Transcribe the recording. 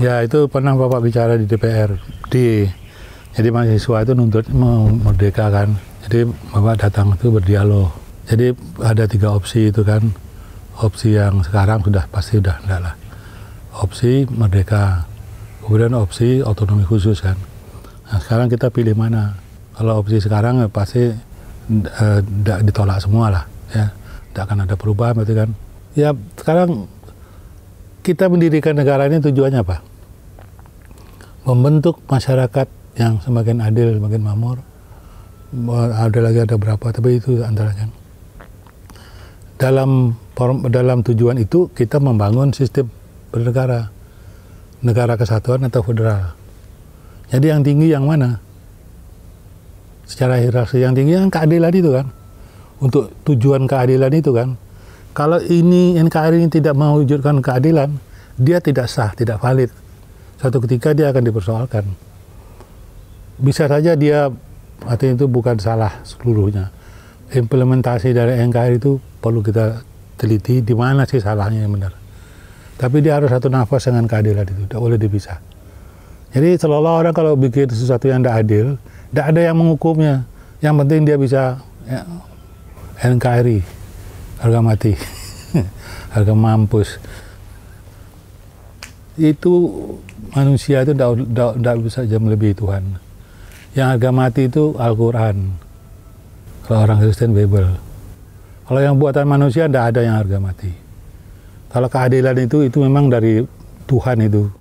Ya itu pernah bapak bicara di DPR di jadi mahasiswa itu nuntut merdeka kan. Jadi bapak datang itu berdialog. Jadi ada tiga opsi itu kan. Opsi yang sekarang sudah pasti sudah enggak lah. Opsi merdeka. Kemudian opsi otonomi khusus kan. Nah, sekarang kita pilih mana? Kalau opsi sekarang ya pasti tidak eh, ditolak semua lah ya. Tidak akan ada perubahan berarti kan. Ya sekarang kita mendirikan negara ini tujuannya apa? Membentuk masyarakat yang semakin adil, semakin makmur. Ada lagi ada berapa, tapi itu antaranya. Dalam dalam tujuan itu kita membangun sistem bernegara, negara kesatuan atau federal. Jadi yang tinggi yang mana? Secara hierarki yang tinggi yang keadilan itu kan. Untuk tujuan keadilan itu kan kalau ini NKRI ini tidak mewujudkan keadilan, dia tidak sah, tidak valid. Satu ketika dia akan dipersoalkan. Bisa saja dia artinya itu bukan salah seluruhnya. Implementasi dari NKRI itu perlu kita teliti di mana sih salahnya yang benar. Tapi dia harus satu nafas dengan keadilan itu, tidak boleh dipisah. Jadi seolah orang kalau bikin sesuatu yang tidak adil, tidak ada yang menghukumnya. Yang penting dia bisa ya, NKRI harga mati harga mampus itu manusia itu tidak bisa jam lebih Tuhan yang harga mati itu Al-Quran kalau orang Kristen Bible kalau yang buatan manusia tidak ada yang harga mati kalau keadilan itu itu memang dari Tuhan itu